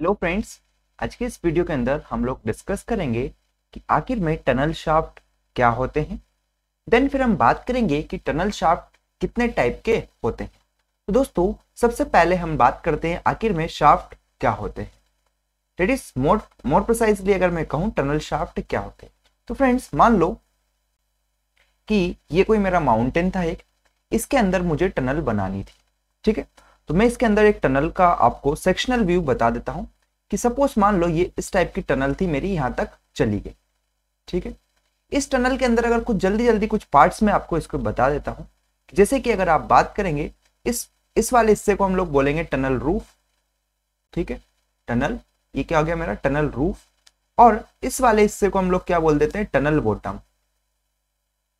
hello friends आज के इस वीडियो के अंदर हम लोग डिस्कस करेंगे कि आखिर में टनल शाफ्ट क्या होते हैं देन फिर हम बात करेंगे कि टनल शाफ्ट कितने टाइप के होते हैं तो दोस्तों सबसे पहले हम बात करते हैं आखिर में शाफ्ट क्या होते हैं डेट इज मोर मोर प्रोसाइजली अगर मैं कहूँ टनल शाफ्ट क्या होते हैं तो फ्रेंड्स मान लो कि ये कोई मेरा माउंटेन था एक इसके अंदर मुझे टनल बनानी थी ठीक है तो मैं इसके अंदर एक टनल का आपको सेक्शनल व्यू बता देता हूँ कि सपोज मान लो ये इस टाइप की टनल थी मेरी यहां तक चली गई ठीक है इस टनल के अंदर अगर कुछ जल्दी जल्दी कुछ पार्ट्स में आपको इसको बता देता हूँ जैसे कि अगर आप बात करेंगे इस इस वाले हिस्से को हम लोग बोलेंगे टनल रूफ ठीक है टनल ये क्या हो गया मेरा टनल रूफ और इस वाले हिस्से को हम लोग क्या बोल देते हैं टनल बोटम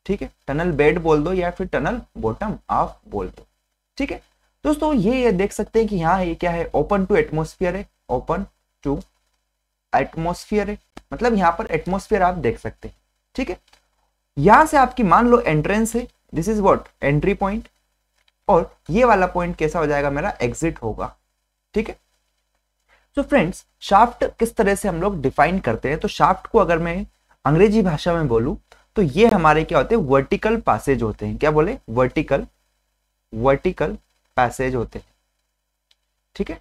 ठीक है टनल बेड बोल दो या फिर टनल बोटम आप बोल दो ठीक है दोस्तों ये ये देख सकते हैं कि यहाँ ये क्या है ओपन टू एटमोस्फियर है ओपन टू एटमोस्फियर है मतलब यहाँ पर एटमोस्फियर आप देख सकते हैं ठीक है यहां से आपकी मान लो एंट्रेंस है this is what entry point और ये वाला पॉइंट कैसा हो जाएगा मेरा एग्जिट होगा ठीक है तो फ्रेंड्स शाफ्ट किस तरह से हम लोग डिफाइन करते हैं तो शाफ्ट को अगर मैं अंग्रेजी भाषा में बोलूं तो ये हमारे क्या होते हैं वर्टिकल पासेज होते हैं क्या बोले वर्टिकल वर्टिकल पैसेज होते हैं ठीक है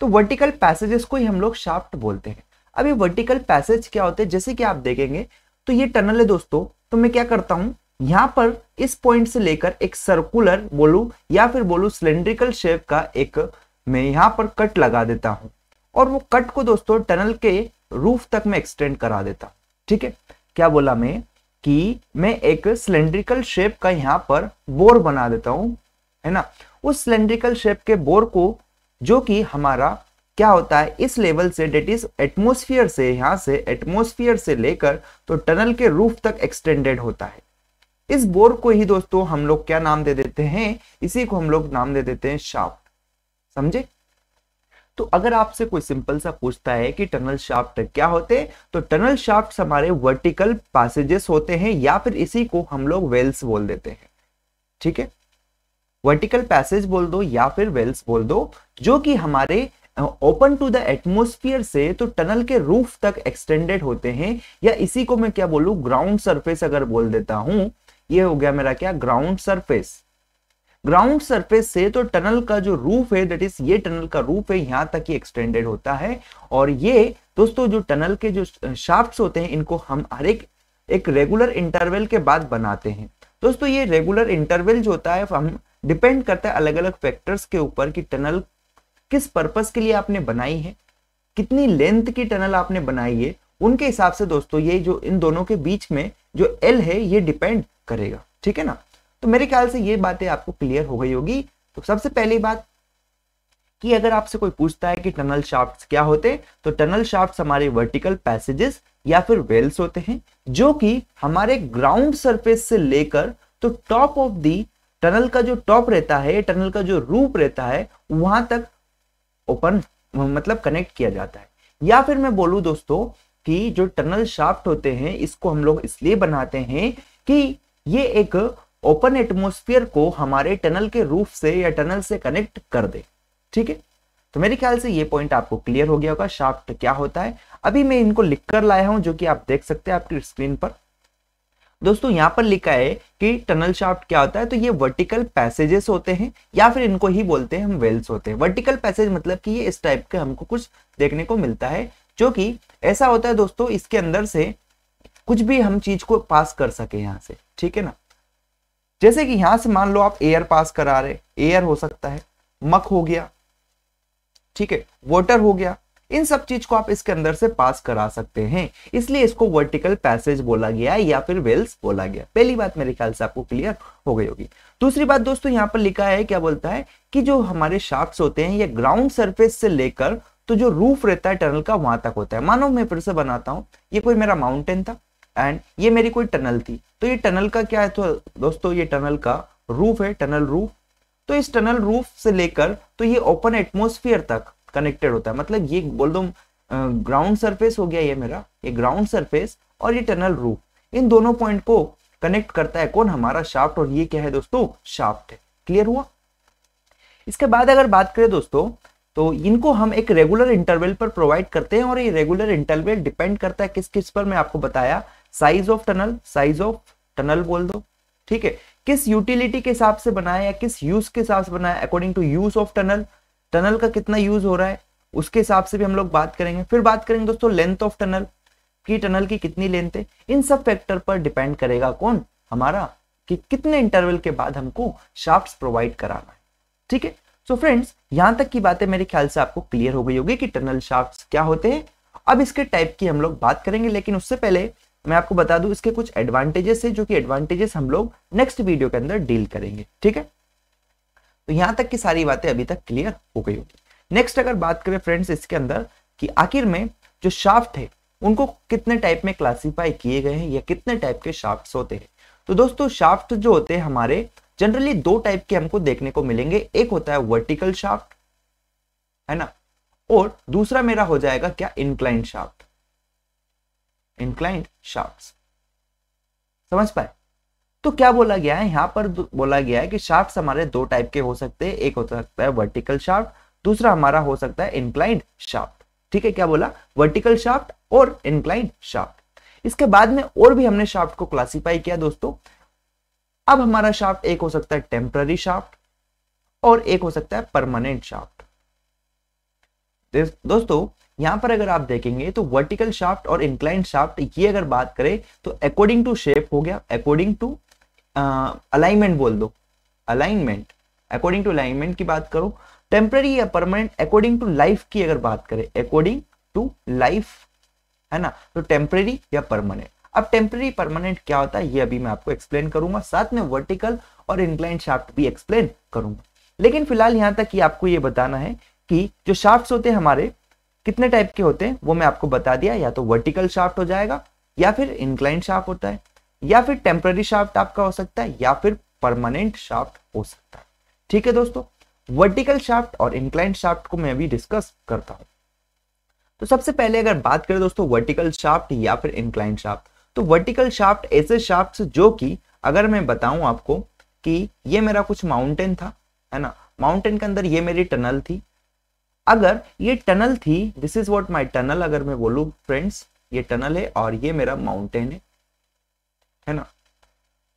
तो वर्टिकल पैसेजेस को ही हम लोग शाफ्ट बोलते हैं अब ये वर्टिकल पैसेज क्या होते हैं जैसे कि आप देखेंगे तो ये टनल है दोस्तों तो मैं क्या करता हूं यहां पर इस पॉइंट से लेकर एक सर्कुलर बोलू या फिर बोलू सिलेंड्रिकल शेप का एक मैं यहां पर कट लगा देता हूं और वो कट को दोस्तों टनल के रूफ तक मैं एक्सटेंड करा देता ठीक है क्या बोला मैं कि मैं एक सिलेंड्रिकल शेप का यहां पर बोर बना देता हूं है ना उस सिलेंड्रिकल शेप के बोर को जो कि हमारा क्या होता है इस लेवल से डेट इज एटमोस्फियर से यहां से एटमोस्फियर से लेकर तो टनल के रूफ तक एक्सटेंडेड होता है इस बोर को ही दोस्तों हम लोग क्या नाम दे देते हैं इसी को हम लोग नाम दे देते हैं शाफ्ट समझे तो अगर आपसे कोई सिंपल सा पूछता है कि टनल शाफ्ट क्या होते हैं तो टनल शाफ्ट हमारे वर्टिकल पैसेजेस होते हैं या फिर इसी को हम लोग वेल्स बोल देते हैं ठीक है वर्टिकल पैसेज बोल दो या फिर वेल्स बोल दो जो कि हमारे ओपन टू द एटमोस्फियर से तो टनल के रूफ तक एक्सटेंडेड होते हैं या इसी को मैं क्या बोलू ग्राउंड सरफेस अगर बोल देता हूँ ये हो गया मेरा क्या ग्राउंड सरफेस ग्राउंड सरफेस से तो टनल का जो रूफ है दैट इज ये टनल का रूफ है यहाँ तक ही एक्सटेंडेड होता है और ये दोस्तों जो टनल के जो शाफ्ट होते हैं इनको हम हर एक एक रेगुलर इंटरवल के बाद बनाते हैं दोस्तों ये रेगुलर इंटरवल जो होता है हम डिपेंड करता है अलग अलग फैक्टर्स के ऊपर कि टनल किस पर्पस के लिए आपने बनाई है कितनी लेंथ की टनल आपने बनाई है उनके हिसाब से दोस्तों ये जो इन दोनों के बीच में जो एल है ये डिपेंड करेगा ठीक है ना तो मेरे ख्याल से ये बातें आपको क्लियर हो गई होगी तो सबसे पहली बात कि अगर आपसे कोई पूछता है कि टनल शाफ्ट्स क्या होते तो टनल शाफ्ट्स हमारे वर्टिकल पैसेजेस या फिर वेल्स होते हैं जो कि हमारे ग्राउंड सरफेस से लेकर तो टॉप ऑफ दी टनल का जो टॉप रहता है टनल का जो रूप रहता है वहां तक ओपन मतलब कनेक्ट किया जाता है या फिर मैं बोलूं दोस्तों कि जो टनल शाफ्ट होते हैं इसको हम लोग इसलिए बनाते हैं कि ये एक ओपन एटमोस्फियर को हमारे टनल के रूफ से या टनल से कनेक्ट कर दे ठीक है तो मेरे ख्याल से ये पॉइंट आपको क्लियर हो गया होगा शाफ्ट क्या होता है अभी मैं इनको लिख कर लाया हूं जो कि आप देख सकते हैं आपकी स्क्रीन पर दोस्तों यहाँ पर लिखा है कि टनल शाफ्ट क्या होता है तो ये वर्टिकल पैसेजेस होते हैं या फिर इनको ही बोलते हैं हम वेल्स होते हैं वर्टिकल पैसेज मतलब कि ये इस टाइप के हमको कुछ देखने को मिलता है जो कि ऐसा होता है दोस्तों इसके अंदर से कुछ भी हम चीज को पास कर सके यहाँ से ठीक है ना जैसे कि यहां से मान लो आप एयर पास करा रहे एयर हो सकता है मक हो गया ठीक है वॉटर हो गया इन सब चीज को आप इसके अंदर से पास करा सकते हैं इसलिए इसको वर्टिकल पैसेज बोला गया या फिर वेल्स बोला गया पहली बात मेरे ख्याल से आपको क्लियर हो गई होगी दूसरी बात दोस्तों यहाँ पर लिखा है क्या बोलता है कि जो हमारे शार्क्स होते हैं ये ग्राउंड सर्फेस से लेकर तो जो रूफ रहता है टनल का वहां तक होता है मानो मैं फिर से बनाता हूँ ये कोई मेरा माउंटेन था एंड ये मेरी कोई टनल थी तो ये टनल का क्या है तो दोस्तों ये टनल का रूफ है टनल रूफ तो इस टनल रूफ से लेकर तो ये ओपन एटमोस्फियर तक कनेक्टेड होता है मतलब ये बोल दो ग्राउंड सरफेस हो गया ये मेरा ये ग्राउंड सरफेस और ये टनल रूफ इन दोनों पॉइंट को कनेक्ट करता है कौन हमारा शाफ्ट और ये क्या है दोस्तों शाफ्ट है क्लियर हुआ इसके बाद अगर बात करें दोस्तों तो इनको हम एक रेगुलर इंटरवल पर प्रोवाइड करते हैं और ये रेगुलर इंटरवल डिपेंड करता है किस किस पर मैं आपको बताया size of tunnel size of tunnel बोल दो ठीक है किस यूटिलिटी के हिसाब से बनाया या किस यूज के हिसाब से बनाया according to use of tunnel tunnel का कितना यूज हो रहा है उसके हिसाब से भी हम लोग बात करेंगे फिर बात करेंगे दोस्तों लेंथ ऑफ टनल की टनल की कितनी लेंथ है इन सब फैक्टर पर डिपेंड करेगा कौन हमारा कि कितने इंटरवल के बाद हमको शाफ्ट प्रोवाइड कराना है ठीक है सो फ्रेंड्स यहां तक की बातें मेरे ख्याल से आपको क्लियर हो गई होगी कि टनल शाफ्ट क्या होते हैं अब इसके टाइप की हम लोग बात करेंगे लेकिन उससे पहले मैं आपको बता दूं इसके कुछ एडवांटेजेस है जो कि एडवांटेजेस हम लोग नेक्स्ट वीडियो के अंदर डील करेंगे ठीक है तो यहां तक की सारी बातें अभी तक क्लियर हो गई होगी नेक्स्ट अगर बात करें फ्रेंड्स इसके अंदर कि आखिर में जो शाफ्ट है उनको कितने टाइप में क्लासीफाई किए गए हैं या कितने टाइप के शाफ्ट होते हैं तो दोस्तों शाफ्ट जो होते हैं हमारे जनरली दो टाइप के हमको देखने को मिलेंगे एक होता है वर्टिकल शाफ्ट है ना और दूसरा मेरा हो जाएगा क्या इंक्लाइंड शाफ्ट इनक्लाइंट शाफ्ट समझ पाए तो क्या बोला गया है यहाँ पर बोला गया है कि शाफ्ट हमारे दो टाइप के हो सकते हैं एक हो सकता है वर्टिकल शाफ्ट दूसरा हमारा हो सकता है इंक्लाइंड शाफ्ट ठीक है क्या बोला वर्टिकल शाफ्ट और इंक्लाइंड शाफ्ट इसके बाद में और भी हमने शाफ्ट को क्लासीफाई किया दोस्तों अब हमारा शाफ्ट एक हो सकता है टेम्पररी शाफ्ट और एक हो सकता है परमानेंट शाफ्ट दोस्तों यहां पर अगर आप देखेंगे तो वर्टिकल शाफ्ट और इंक्लाइंट शाफ्ट की अगर बात करें तो अकॉर्डिंग टू शेप हो गया अकॉर्डिंग टू अलाइनमेंट बोल दो अलाइनमेंट अकॉर्डिंग टू अलाइनमेंट की बात करो टेम्पररी या परमानेंट अकॉर्डिंग टू लाइफ की अगर बात करें अकॉर्डिंग टू लाइफ है ना तो टेम्परेरी या परमानेंट अब टेम्परेरी परमानेंट क्या होता है ये अभी मैं आपको एक्सप्लेन करूंगा साथ में वर्टिकल और इंक्लाइन शाफ्ट भी एक्सप्लेन करूंगा लेकिन फिलहाल यहां तक ही आपको ये बताना है कि जो शाफ्ट होते हैं हमारे कितने टाइप के होते हैं वो मैं आपको बता दिया या तो वर्टिकल शाफ्ट हो जाएगा या फिर इंक्लाइन शाफ्ट होता है या फिर टेम्पररी शाफ्ट आपका हो सकता है या फिर परमानेंट शाफ्ट हो सकता है ठीक है दोस्तों वर्टिकल शाफ्ट और इंक्लाइंट शाफ्ट को मैं अभी डिस्कस करता हूं तो सबसे पहले अगर बात करें दोस्तों वर्टिकल शाफ्ट या फिर इंक्लाइंट शाफ्ट तो वर्टिकल शाफ्ट ऐसे शाफ्ट जो कि अगर मैं बताऊं आपको कि ये मेरा कुछ माउंटेन था है ना माउंटेन के अंदर ये मेरी टनल थी अगर ये टनल थी this is what my tunnel अगर मैं बोलू फ्रेंड्स ये टनल है और ये मेरा माउंटेन है है ना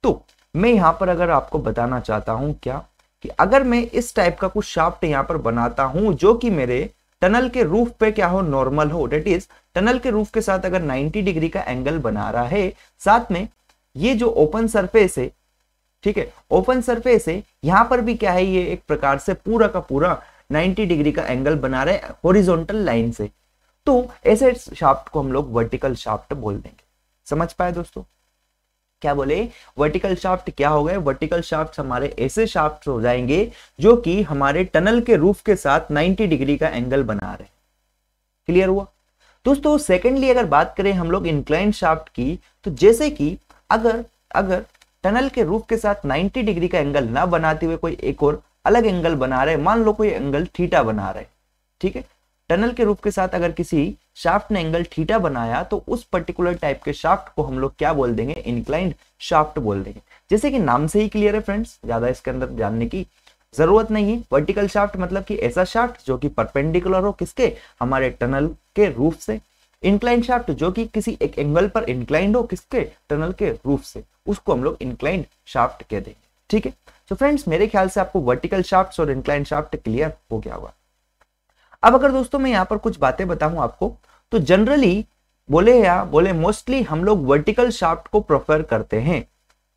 तो मैं यहां पर अगर आपको बताना चाहता हूं क्या कि अगर मैं इस टाइप का कुछ शाफ्ट यहां पर बनाता हूं जो कि मेरे टनल के रूफ पे क्या हो नॉर्मल हो डेट इज टनल के रूफ के साथ अगर 90 डिग्री का एंगल बना रहा है साथ में ये जो ओपन सरफेस है ठीक है ओपन सरफेस है यहां पर भी क्या है ये एक प्रकार से पूरा का पूरा 90 डिग्री का एंगल बना रहे होरिजोनटल लाइन से तो ऐसे शाफ्ट को हम लोग वर्टिकल शाफ्ट बोल देंगे समझ पाए दोस्तों क्या बोले वर्टिकल शाफ्ट क्या हो गए वर्टिकल शाफ्ट हमारे ऐसे शाफ्ट हो जाएंगे जो कि हमारे टनल के रूफ के साथ 90 डिग्री का एंगल बना रहे क्लियर हुआ दोस्तों सेकेंडली अगर बात करें हम लोग इंक्लाइन शाफ्ट की तो जैसे कि अगर अगर टनल के रूफ के साथ 90 डिग्री का एंगल ना बनाते हुए कोई एक और अलग एंगल बना रहे मान लो कोई एंगल थीटा बना रहे ठीक है टनल के रूफ के साथ अगर किसी शाफ्ट ने एंगल थीटा बनाया तो उस पर्टिकुलर टाइप के शाफ्ट को हम लोग क्या बोल देंगे इंक्लाइंड शाफ्ट बोल देंगे जैसे कि नाम से ही क्लियर है फ्रेंड्स ज्यादा इसके अंदर जानने की जरूरत नहीं है वर्टिकल शाफ्ट मतलब कि ऐसा शाफ्ट जो कि परपेंडिकुलर हो किसके हमारे टनल के रूफ से इंक्लाइन शाफ्ट जो कि किसी एक एंगल पर इंक्लाइंड हो किसके टनल के रूफ से उसको हम लोग इंक्लाइंड शाफ्ट कह देंगे ठीक है तो फ्रेंड्स मेरे ख्याल से आपको वर्टिकल शाफ्ट और इंक्लाइन शाफ्ट क्लियर हो गया होगा अब अगर दोस्तों मैं यहाँ पर कुछ बातें बताऊं आपको तो जनरली बोले या बोले मोस्टली हम लोग वर्टिकल शाफ्ट को प्रेफर करते हैं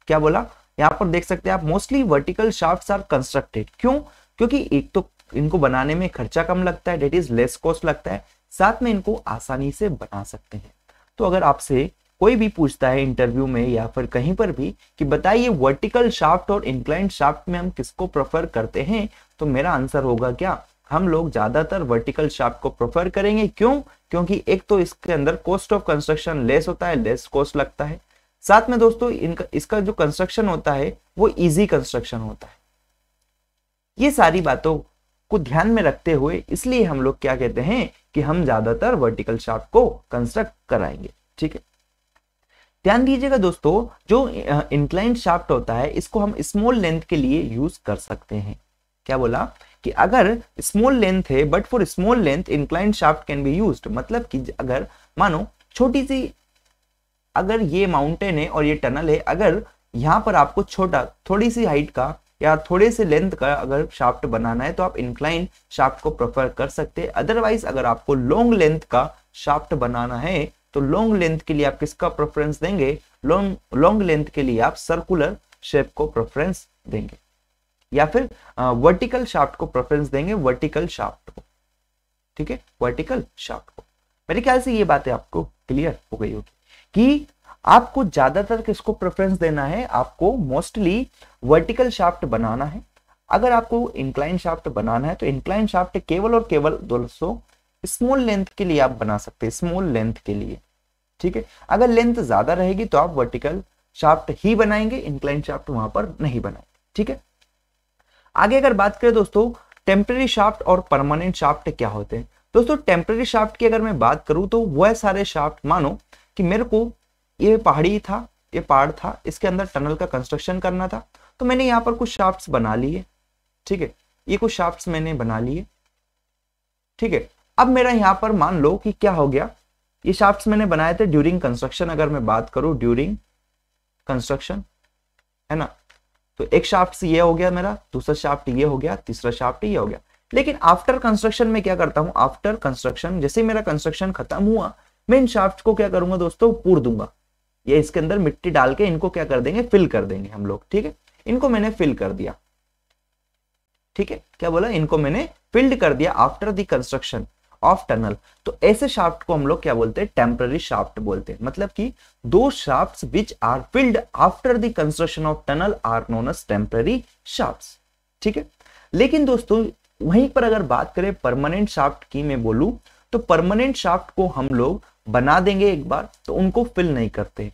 क्या बोला यहाँ पर देख सकते हैं आप mostly vertical shafts are constructed क्यों क्योंकि एक तो इनको बनाने में खर्चा कम लगता है डेट इज लेस कॉस्ट लगता है साथ में इनको आसानी से बना सकते हैं तो अगर आपसे कोई भी पूछता है इंटरव्यू में या फिर कहीं पर भी कि बताइए वर्टिकल शाफ्ट और इंक्लाइंट शाफ्ट में हम किसको प्रेफर करते हैं तो मेरा आंसर होगा क्या हम लोग ज्यादातर वर्टिकल शाफ्ट को प्रेफर करेंगे क्यों क्योंकि एक तो इसके अंदर कॉस्ट ऑफ कंस्ट्रक्शन लेस होता है लेस कॉस्ट लगता है साथ में दोस्तों इनका इसका जो कंस्ट्रक्शन होता है वो इजी कंस्ट्रक्शन होता है ये सारी बातों को ध्यान में रखते हुए इसलिए हम लोग क्या कहते हैं कि हम ज्यादातर वर्टिकल शाफ्ट को कंस्ट्रक्ट कराएंगे ठीक है ध्यान दीजिएगा दोस्तों जो इंक्लाइंट शाफ्ट होता है इसको हम स्मॉल लेंथ के लिए यूज कर सकते हैं क्या बोला कि अगर स्मॉल लेंथ है but for small length inclined shaft can be use मतलब कि अगर मानो छोटी सी अगर ये माउंटेन है और ये टनल है अगर यहाँ पर आपको छोटा थोड़ी सी हाइट का या थोड़े से लेंथ का अगर शाफ्ट बनाना है तो आप इंक्लाइन शाफ्ट को प्रेफर कर सकते हैं अदरवाइज अगर आपको लॉन्ग लेंथ का शाफ्ट बनाना है तो लॉन्ग लेंथ के लिए आप किसका प्रेफरेंस देंगे लॉन्ग लॉन्ग लेंथ के लिए आप सर्कुलर शेप को प्रेफरेंस देंगे या फिर वर्टिकल शाफ्ट को प्रेफरेंस देंगे वर्टिकल शाफ्ट को ठीक है वर्टिकल शाफ्ट को मेरे ख्याल से ये बातें आपको क्लियर हो गई होगी कि आपको ज्यादातर किसको प्रेफरेंस देना है आपको मोस्टली वर्टिकल शाफ्ट बनाना है अगर आपको इंक्लाइन शाफ्ट बनाना है तो इंक्लाइन शाफ्ट केवल और केवल दोस्तों स्मॉल लेंथ के लिए आप बना सकते हैं स्मॉल लेंथ के लिए ठीक है अगर लेंथ ज्यादा रहेगी तो आप वर्टिकल शाफ्ट ही बनाएंगे इंक्लाइन शाफ्ट वहां पर नहीं बनाएंगे ठीक है आगे अगर बात करें दोस्तों टेम्प्रेरी शाफ्ट और परमानेंट शाफ्ट क्या होते हैं दोस्तों टेम्प्रेरी शाफ्ट की अगर मैं बात करूं तो वह सारे शाफ्ट मानो कि मेरे को ये पहाड़ी था ये पहाड़ था इसके अंदर टनल का कंस्ट्रक्शन करना था तो मैंने यहाँ पर कुछ शाफ्ट बना लिए ठीक है ये कुछ शाफ्ट मैंने बना लिए ठीक है अब मेरा यहाँ पर मान लो कि क्या हो गया ये शाफ्ट मैंने बनाए थे ड्यूरिंग कंस्ट्रक्शन अगर मैं बात करूं ड्यूरिंग कंस्ट्रक्शन है ना तो एक शाफ्ट से ये हो गया मेरा दूसरा शाफ्ट ये हो गया तीसरा शाफ्ट ये हो गया लेकिन आफ्टर कंस्ट्रक्शन में क्या करता हूँ आफ्टर कंस्ट्रक्शन जैसे मेरा कंस्ट्रक्शन खत्म हुआ मैं इन शाफ्ट को क्या करूंगा दोस्तों पूर दूंगा ये इसके अंदर मिट्टी डाल के इनको क्या कर देंगे फिल कर देंगे हम लोग ठीक है इनको मैंने फिल कर दिया ठीक है क्या बोला इनको मैंने फिल्ड कर दिया after the construction of tunnel तो ऐसे शाफ्ट को हम लोग क्या बोलते हैं टेम्पररी शाफ्ट बोलते हैं मतलब कि दो shaft which are filled after the construction of tunnel are known as temporary shaft ठीक है लेकिन दोस्तों वहीं पर अगर बात करें परमानेंट शाफ्ट की मैं बोलूं तो परमानेंट शाफ्ट को हम लोग बना देंगे एक बार तो उनको फिल नहीं करते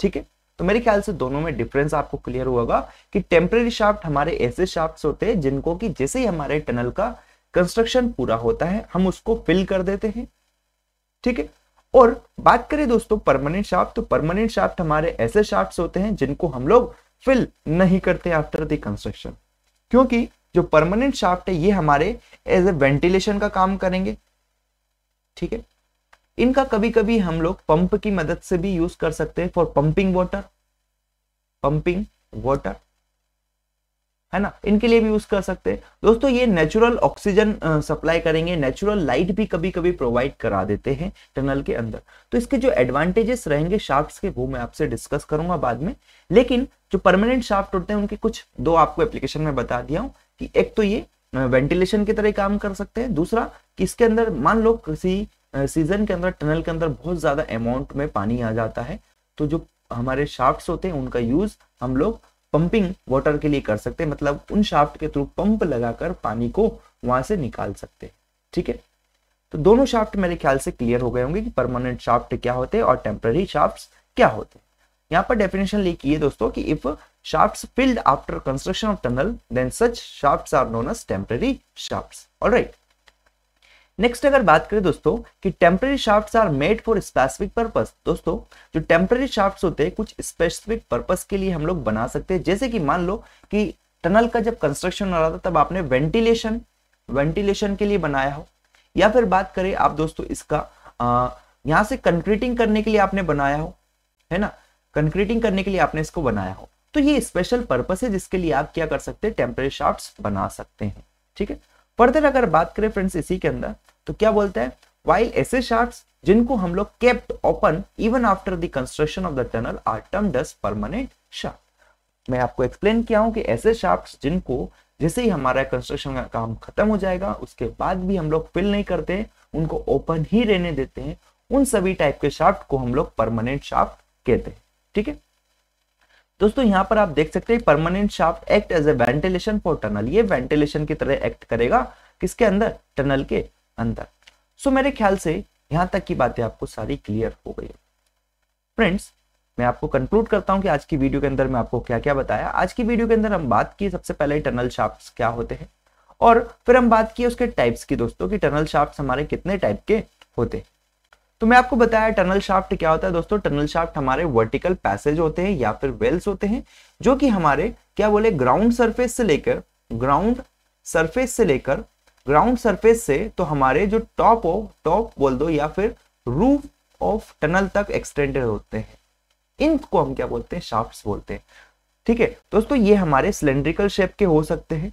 ठीक है तो मेरे ख्याल से दोनों में डिफरेंस आपको क्लियर होगा कि टेम्परेरी शाफ्ट हमारे ऐसे शाफ्ट होते हैं जिनको कि जैसे ही हमारे टनल का कंस्ट्रक्शन पूरा होता है हम उसको फिल कर देते हैं ठीक है और बात करें दोस्तों परमानेंट शाफ्ट तो परमानेंट शाफ्ट हमारे ऐसे शाफ्ट होते हैं जिनको हम लोग फिल नहीं करते आफ्टर द कंस्ट्रक्शन क्योंकि जो परमानेंट शाफ्ट है ये हमारे एज ए वेंटिलेशन का काम करेंगे ठीक है इनका कभी कभी हम लोग पंप की मदद से भी यूज कर सकते हैं for pumping water pumping water है ना इनके लिए भी यूज कर सकते हैं दोस्तों ये नेचुरल ऑक्सीजन सप्लाई करेंगे नेचुरल लाइट भी कभी कभी प्रोवाइड करा देते हैं टनल के अंदर तो इसके जो एडवांटेजेस रहेंगे शाफ्ट्स के वो मैं आपसे डिस्कस करूंगा बाद में लेकिन जो परमानेंट शार्ट होते हैं उनके कुछ दो आपको एप्लीकेशन में बता दिया हूँ कि एक तो ये वेंटिलेशन की तरह काम कर सकते हैं दूसरा कि इसके अंदर मान लो किसी सीजन के अंदर टनल के अंदर बहुत ज्यादा अमाउंट में पानी आ जाता है तो जो हमारे शार्ट होते हैं उनका यूज हम लोग पंपिंग वाटर के लिए कर सकते हैं मतलब उन शाफ्ट के थ्रू पंप लगाकर पानी को वहां से निकाल सकते हैं ठीक है तो दोनों शाफ्ट मेरे ख्याल से क्लियर हो गए होंगे कि परमानेंट शाफ्ट क्या होते हैं और टेम्पररी शाफ्ट क्या होते हैं यहाँ पर डेफिनेशन लिखी है दोस्तों कि if shaft filled after construction of tunnel then such shaft are known as temporary shaft all next अगर बात करें दोस्तों कि temporary shafts are made for specific purpose दोस्तों जो टेम्पररी शाफ्ट्स होते हैं कुछ स्पेसिफिक पर्पस के लिए हम लोग बना सकते हैं जैसे कि मान लो कि टनल का जब कंस्ट्रक्शन हो रहा था तब आपने वेंटिलेशन वेंटिलेशन के लिए बनाया हो या फिर बात करें आप दोस्तों इसका यहाँ से कंक्रीटिंग करने के लिए आपने बनाया हो है ना कंक्रीटिंग करने के लिए आपने इसको बनाया हो तो ये स्पेशल पर्पस है जिसके लिए आप क्या कर सकते हैं टेम्प्रेरी शाफ्ट बना सकते हैं ठीक है फर्दर अगर बात करें फ्रेंड्स इसी के अंदर तो क्या बोलते हैं वाइल ऐसे शार्ट जिनको हम लोग kept open even after the construction of the tunnel are term permanent shaft मैं आपको एक्सप्लेन किया हूं कि ऐसे शार्ट्स जिनको जैसे ही हमारा कंस्ट्रक्शन का काम खत्म हो जाएगा उसके बाद भी हम लोग फिल नहीं करते उनको ओपन ही रहने देते हैं उन सभी टाइप के शाफ्ट को हम लोग परमानेंट शाफ्ट कहते हैं ठीक है दोस्तों यहाँ पर आप देख सकते हैं permanent shaft act as a ventilation for tunnel ये वेंटिलेशन की तरह एक्ट करेगा किसके अंदर टनल के अंदर सो मेरे ख्याल से यहाँ तक की बातें आपको सारी क्लियर हो गई फ्रेंड्स मैं आपको कंक्लूड करता हूँ कि आज की वीडियो के अंदर मैं आपको क्या क्या बताया आज की वीडियो के अंदर हम बात की सबसे पहले टनल शाफ्ट क्या होते हैं और फिर हम बात किए उसके टाइप्स की दोस्तों की टनल शाफ्ट हमारे कितने टाइप के होते हैं तो मैं आपको बताया टनल शाफ्ट क्या होता है दोस्तों टनल शाफ्ट हमारे वर्टिकल पैसेज होते हैं या फिर वेल्स होते हैं जो कि हमारे क्या बोले ग्राउंड सरफेस से लेकर ग्राउंड सरफेस से लेकर ग्राउंड सरफेस से तो हमारे जो टॉप ऑफ टॉप बोल दो या फिर रूफ ऑफ टनल तक एक्सटेंडेड होते हैं इनको हम क्या बोलते हैं शाफ्ट बोलते हैं ठीक है दोस्तों ये हमारे सिलेंड्रिकल शेप के हो सकते हैं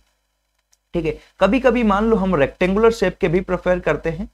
ठीक है कभी कभी मान लो हम रेक्टेंगुलर शेप के भी प्रेफर करते हैं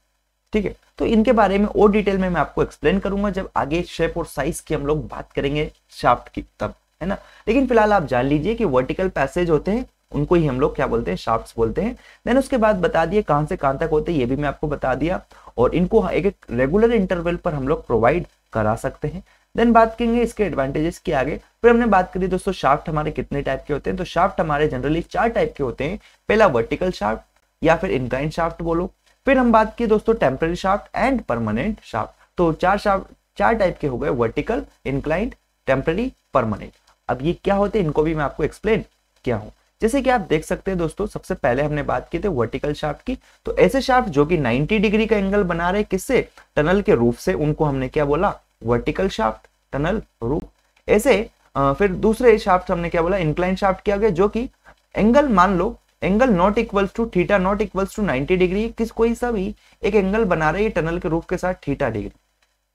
ठीक है तो इनके बारे में और डिटेल में मैं आपको एक्सप्लेन करूंगा जब आगे शेप और साइज की हम लोग बात करेंगे शाफ्ट की तब है ना लेकिन फिलहाल आप जान लीजिए कि वर्टिकल पैसेज होते हैं उनको ही हम लोग क्या बोलते हैं शाफ्ट बोलते हैं देन उसके बाद बता दिए कहां से कहां तक होते हैं ये भी मैं आपको बता दिया और इनको एक एक रेगुलर इंटरवल पर हम लोग प्रोवाइड करा सकते हैं देन बात करेंगे इसके एडवांटेजेस के आगे फिर हमने बात करी दोस्तों शाफ्ट हमारे कितने टाइप के होते हैं तो शाफ्ट हमारे जनरली चार टाइप के होते हैं पहला वर्टिकल शाफ्ट या फिर इनकाइन शाफ्ट बोलो फिर हम बात की दोस्तों temporary shaft and permanent shaft तो चार शाफ्ट चार टाइप के हो गए वर्टिकल इंक्लाइंड टेम्पररी परमानेंट अब ये क्या होते हैं इनको भी मैं आपको एक्सप्लेन किया हूँ जैसे कि आप देख सकते हैं दोस्तों सबसे पहले हमने बात की थी वर्टिकल शाफ्ट की तो ऐसे शाफ्ट जो कि 90 डिग्री का एंगल बना रहे किससे टनल के रूफ से उनको हमने क्या बोला वर्टिकल शाफ्ट टनल रूफ ऐसे फिर दूसरे शाफ्ट हमने क्या बोला इंक्लाइन शाफ्ट किया गया जो कि एंगल मान लो angle not equals to theta not equals to 90 degree किस कोई सा भी एक एंगल बना रहे टनल के रूफ के साथ थीटा डिग्री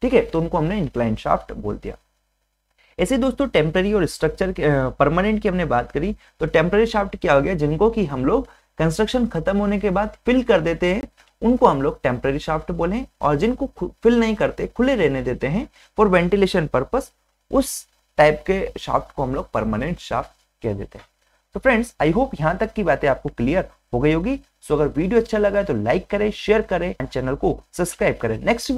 ठीक है तो उनको हमने इंक्लाइन शाफ्ट बोल दिया ऐसे दोस्तों टेम्पररी और स्ट्रक्चर परमानेंट की हमने बात करी तो टेम्पररी शाफ्ट क्या हो गया जिनको कि हम लोग कंस्ट्रक्शन खत्म होने के बाद फिल कर देते हैं उनको हम लोग टेम्पररी शाफ्ट बोले और जिनको फिल नहीं करते खुले रहने देते हैं फॉर वेंटिलेशन पर्पज उस टाइप के शाफ्ट को हम लोग परमानेंट शाफ्ट कह देते हैं तो फ्रेंड्स आई होप यहाँ तक की बातें आपको क्लियर हो गई होगी सो अगर वीडियो अच्छा लगा है तो लाइक करें शेयर करें एंड चैनल को सब्सक्राइब करें नेक्स्ट